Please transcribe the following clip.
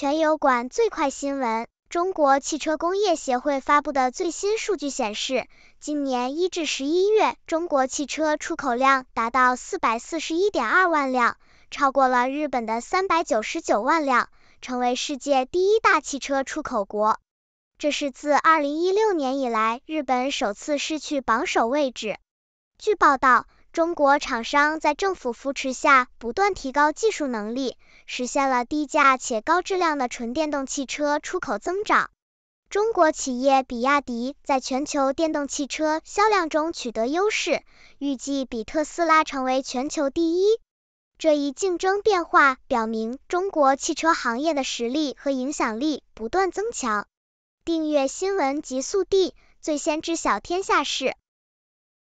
全油管最快新闻：中国汽车工业协会发布的最新数据显示，今年一至十一月，中国汽车出口量达到四百四十一点二万辆，超过了日本的三百九十九万辆，成为世界第一大汽车出口国。这是自二零一六年以来，日本首次失去榜首位置。据报道。中国厂商在政府扶持下不断提高技术能力，实现了低价且高质量的纯电动汽车出口增长。中国企业比亚迪在全球电动汽车销量中取得优势，预计比特斯拉成为全球第一。这一竞争变化表明中国汽车行业的实力和影响力不断增强。订阅新闻极速递，最先知晓天下事。